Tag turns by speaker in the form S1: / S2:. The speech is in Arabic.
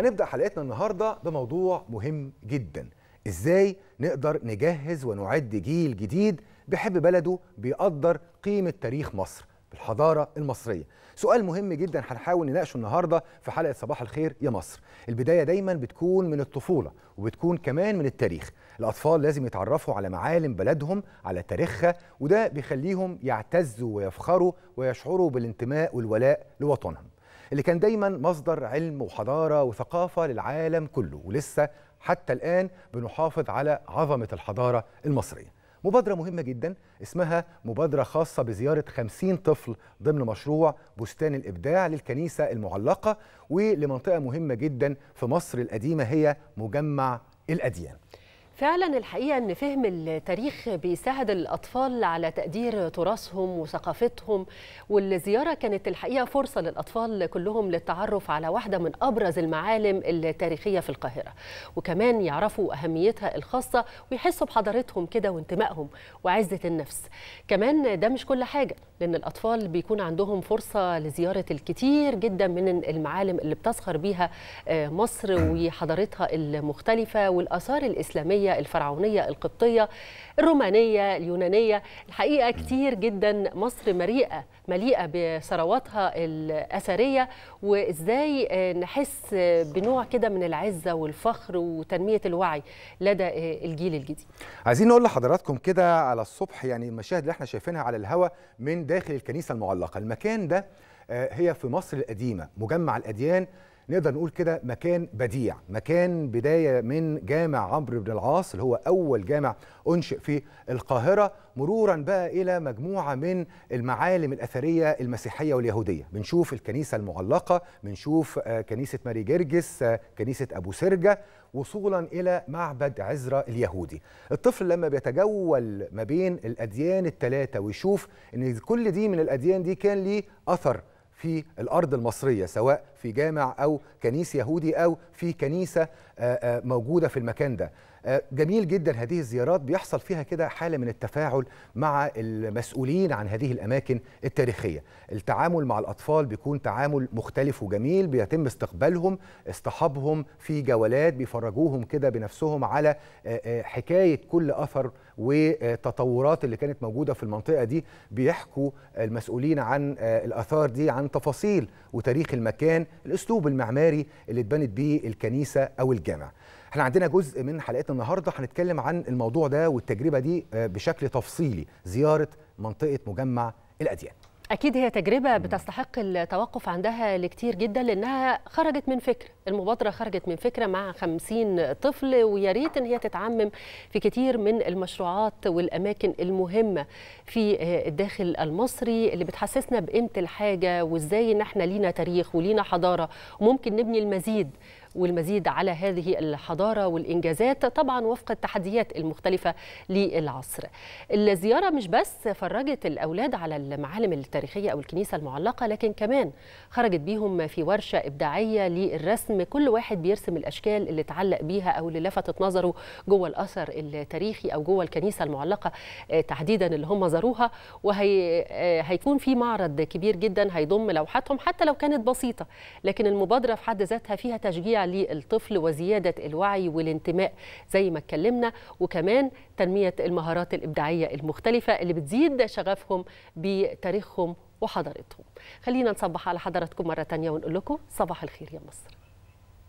S1: هنبدأ حلقتنا النهاردة بموضوع مهم جدا إزاي نقدر نجهز ونعد جيل جديد بيحب بلده بيقدر قيمة تاريخ مصر بالحضارة المصرية سؤال مهم جدا هنحاول نناقشه النهاردة في حلقة صباح الخير يا مصر البداية دايما بتكون من الطفولة وبتكون كمان من التاريخ الأطفال لازم يتعرفوا على معالم بلدهم على تاريخها وده بيخليهم يعتزوا ويفخروا ويشعروا بالانتماء والولاء لوطنهم اللي كان دايما مصدر علم وحضارة وثقافة للعالم كله ولسه حتى الآن بنحافظ على عظمة الحضارة المصرية مبادرة مهمة جدا اسمها مبادرة خاصة بزيارة 50 طفل ضمن مشروع بستان الإبداع للكنيسة المعلقة ولمنطقة مهمة جدا في مصر القديمة هي مجمع الأديان
S2: فعلا الحقيقة أن فهم التاريخ بيساعد الأطفال على تقدير تراثهم وثقافتهم والزيارة كانت الحقيقة فرصة للأطفال كلهم للتعرف على واحدة من أبرز المعالم التاريخية في القاهرة وكمان يعرفوا أهميتها الخاصة ويحسوا بحضارتهم كده وانتمائهم وعزة النفس كمان ده مش كل حاجة لأن الأطفال بيكون عندهم فرصة لزيارة الكثير جدا من المعالم اللي بتزخر بيها آه، مصر وحضارتها المختلفة والآثار الإسلامية المصرية الفرعونية القبطية الرومانية اليونانية الحقيقة كتير جدا مصر مريئة مليئة بثرواتها الأثرية وإزاي نحس بنوع كده من العزة والفخر وتنمية الوعي لدى الجيل الجديد
S1: عايزين نقول لحضراتكم كده على الصبح يعني المشاهد اللي احنا شايفينها على الهواء من داخل الكنيسة المعلقة المكان ده آه، هي في مصر القديمة مجمع الأديان نقدر نقول كده مكان بديع مكان بداية من جامع عمرو بن العاص اللي هو أول جامع أنشئ في القاهرة مرورا بقى إلى مجموعة من المعالم الأثرية المسيحية واليهودية بنشوف الكنيسة المعلقة بنشوف آه، كنيسة ماري جرجس آه، كنيسة أبو سرجة وصولا إلى معبد عزرا اليهودي الطفل لما بيتجول ما بين الأديان الثلاثة ويشوف أن كل دي من الأديان دي كان ليه أثر في الارض المصريه سواء في جامع او كنيس يهودي او في كنيسه موجوده في المكان ده آه، جميل جدا هذه الزيارات بيحصل فيها كده حاله من التفاعل مع المسؤولين عن هذه الاماكن التاريخيه التعامل مع الاطفال بيكون تعامل مختلف وجميل بيتم استقبالهم اصطحابهم في جولات بيفرجوهم كده بنفسهم على آه، آه، حكايه كل اثر وتطورات اللي كانت موجوده في المنطقه دي بيحكوا المسؤولين عن الاثار دي عن تفاصيل وتاريخ المكان الاسلوب المعماري اللي اتبنت به الكنيسه او الجامع احنا عندنا جزء من حلقتنا النهارده هنتكلم عن الموضوع ده والتجربه دي آه، بشكل تفصيلي زياره منطقه مجمع الاديان أكيد
S2: هي تجربة بتستحق التوقف عندها لكتير جدا لأنها خرجت من فكرة المبادرة خرجت من فكرة مع 50 طفل ويا ريت إن هي تتعمم في كتير من المشروعات والأماكن المهمة في آه، الداخل المصري اللي بتحسسنا بقيمة الحاجة وإزاي إن إحنا لينا تاريخ ولينا حضارة وممكن نبني المزيد والمزيد على هذه الحضارة والإنجازات طبعا وفق التحديات المختلفة للعصر الزيارة مش بس فرجت الأولاد على المعالم التاريخية أو الكنيسة المعلقة لكن كمان خرجت بيهم في ورشة إبداعية للرسم كل واحد بيرسم الأشكال اللي تعلق بيها أو اللي لفتت نظره جوه الأثر التاريخي أو جوه الكنيسة المعلقة آه، تحديدا اللي هم زاروها وهيكون وهي آه، في معرض كبير جدا هيضم لوحاتهم حتى لو كانت بسيطة لكن المبادرة في حد ذاتها فيها تشجيع للطفل وزيادة الوعي والانتماء زي ما اتكلمنا وكمان تنمية المهارات الإبداعية المختلفة اللي بتزيد شغفهم بتاريخهم وحضارتهم خلينا نصبح على حضراتكم مرة تانية ونقول لكم صباح الخير يا مصر